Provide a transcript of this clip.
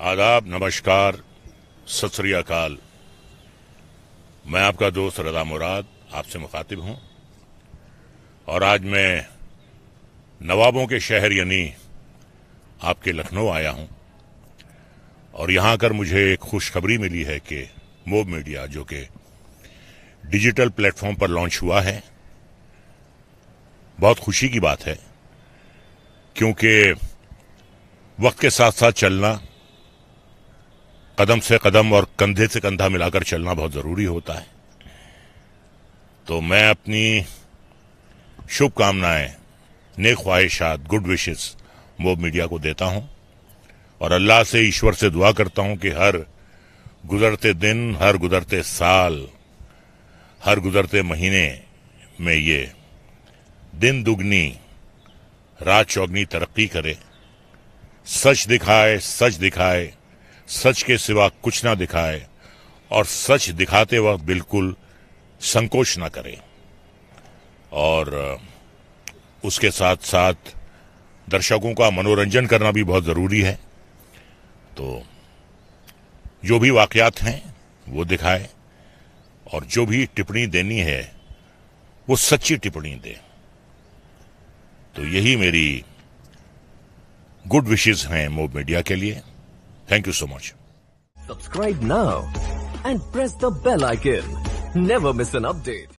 आदाब नमस्कार सत अकाल मैं आपका दोस्त रदा मुराद आपसे मुखातिब हूं और आज मैं नवाबों के शहर यानी आपके लखनऊ आया हूं और यहां कर मुझे एक खुशखबरी मिली है कि मोब मीडिया जो कि डिजिटल प्लेटफॉर्म पर लॉन्च हुआ है बहुत खुशी की बात है क्योंकि वक्त के साथ साथ चलना कदम से कदम और कंधे से कंधा मिलाकर चलना बहुत ज़रूरी होता है तो मैं अपनी शुभकामनाएं नेक ख्वाहिशात गुड विशेस वो मीडिया को देता हूं और अल्लाह से ईश्वर से दुआ करता हूं कि हर गुजरते दिन हर गुजरते साल हर गुजरते महीने में ये दिन दुगनी रात चौगनी तरक्की करे सच दिखाए सच दिखाए सच के सिवा कुछ ना दिखाए और सच दिखाते वक्त बिल्कुल संकोच ना करे और उसके साथ साथ दर्शकों का मनोरंजन करना भी बहुत ज़रूरी है तो जो भी वाकयात हैं वो दिखाए और जो भी टिप्पणी देनी है वो सच्ची टिप्पणी दे तो यही मेरी गुड विशेज हैं मोब मीडिया के लिए Thank you so much. Subscribe now and press the bell icon. Never miss an update.